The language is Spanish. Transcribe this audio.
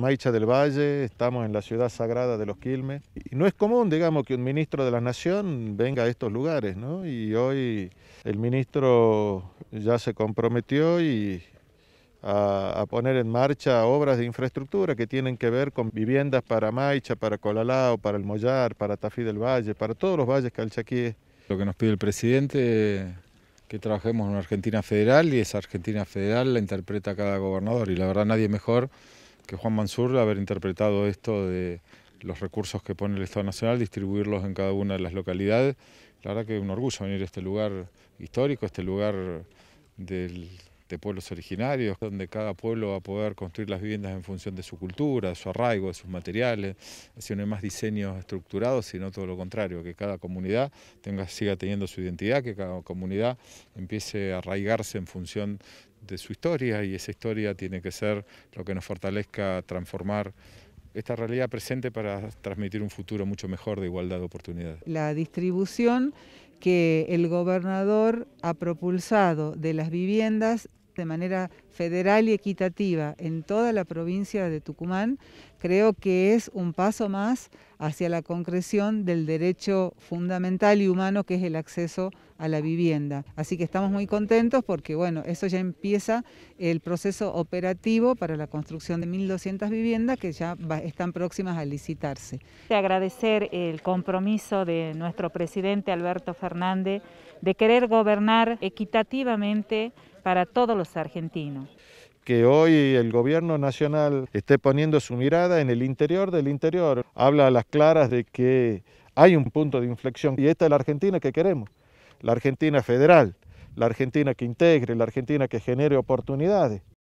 Maicha del Valle, estamos en la ciudad sagrada de los Quilmes. Y no es común, digamos, que un ministro de la Nación venga a estos lugares, ¿no? Y hoy el ministro ya se comprometió y a, poner en marcha obras de infraestructura que tienen que ver con viviendas para Maicha, para Colalao, para El Mollar, para Tafí del Valle, para todos los valles que calchaquíes. Lo que nos pide el presidente que trabajemos en una Argentina federal y esa Argentina federal la interpreta cada gobernador y la verdad nadie mejor que Juan Mansur haber interpretado esto de los recursos que pone el Estado Nacional, distribuirlos en cada una de las localidades. La verdad que es un orgullo venir a este lugar histórico, este lugar del de pueblos originarios, donde cada pueblo va a poder construir las viviendas en función de su cultura, de su arraigo, de sus materiales, así no hay más diseños estructurados, sino todo lo contrario, que cada comunidad tenga, siga teniendo su identidad, que cada comunidad empiece a arraigarse en función de su historia y esa historia tiene que ser lo que nos fortalezca transformar esta realidad presente para transmitir un futuro mucho mejor de igualdad de oportunidades. La distribución que el gobernador ha propulsado de las viviendas de manera federal y equitativa en toda la provincia de Tucumán, creo que es un paso más hacia la concreción del derecho fundamental y humano que es el acceso a la vivienda. Así que estamos muy contentos porque, bueno, eso ya empieza el proceso operativo para la construcción de 1.200 viviendas que ya están próximas a licitarse. Agradecer el compromiso de nuestro presidente Alberto Fernández de querer gobernar equitativamente para todos los argentinos que hoy el gobierno nacional esté poniendo su mirada en el interior del interior. Habla a las claras de que hay un punto de inflexión y esta es la Argentina que queremos, la Argentina federal, la Argentina que integre, la Argentina que genere oportunidades.